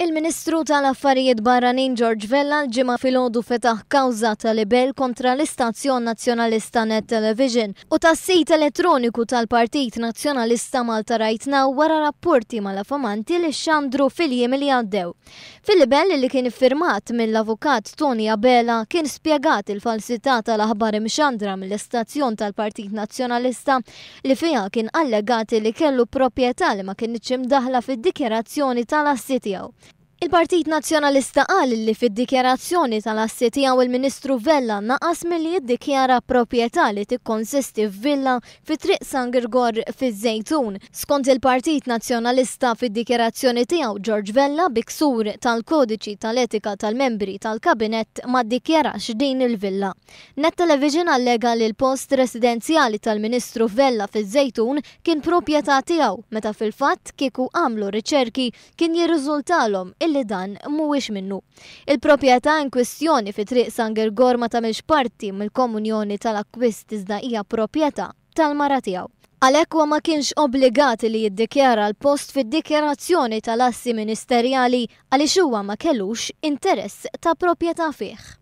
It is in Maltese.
Il-Ministru tal-Affarijiet Barranin George Vella l-ġimma fil-ħodu fetaħ kawza tal-ibel kontra l-istazzjon nazjonalista Net Television u tas-sit elettroniku tal-Partit Nazjonalista Malta Now wara rapporti mal-affamanti li xandru fil-jiem li għaddew. Fil-ibel li kien firmat mill-avukat Tony Abela kien spiegat il-falsità tal-aħbar imxandra mill-istazzjon tal-Partit Nazjonalista li fija kien allegati li kellu proprjetà li ma kien kienx imdaħla fid-dikjerazzjoni tal assitijaw tiegħu. Il-Partit Nazjonalista qal li fid-dikjarazzjoni tal-assi tiegħu il-Ministru Vella naqas milli jiddikjara proprjetà li tikkonsisti f'villa fi triq San Girgor fiż-Żejtun. Skont il-Partit Nazjonalista fid-dikjarazzjoni tiegħu George Vella biksur tal-kodiċi tal-etika tal-membri tal-kabinett ma ddikjarax din il-villa. Net Television allega li l-post residenzjali tal-Ministru Vella fiż-Żejtun kien proprjetà tiegħu meta fil-fatt kieku għamlu riċerki kien jirriżultalhom illi dan mhuwiex minnu. Il-proprjetà in kwestjoni fi triq Sanger Gorma ma milx parti mill-komunjoni tal-akkwist iżda hija proprjetà tal-mara tiegħu. Għalhekk huwa ma kienx obbligat li jiddikjara l-post fid dikjarazzjoni tal-assi ministerjali għaliex huwa ma kellux interess ta' proprjetà fih.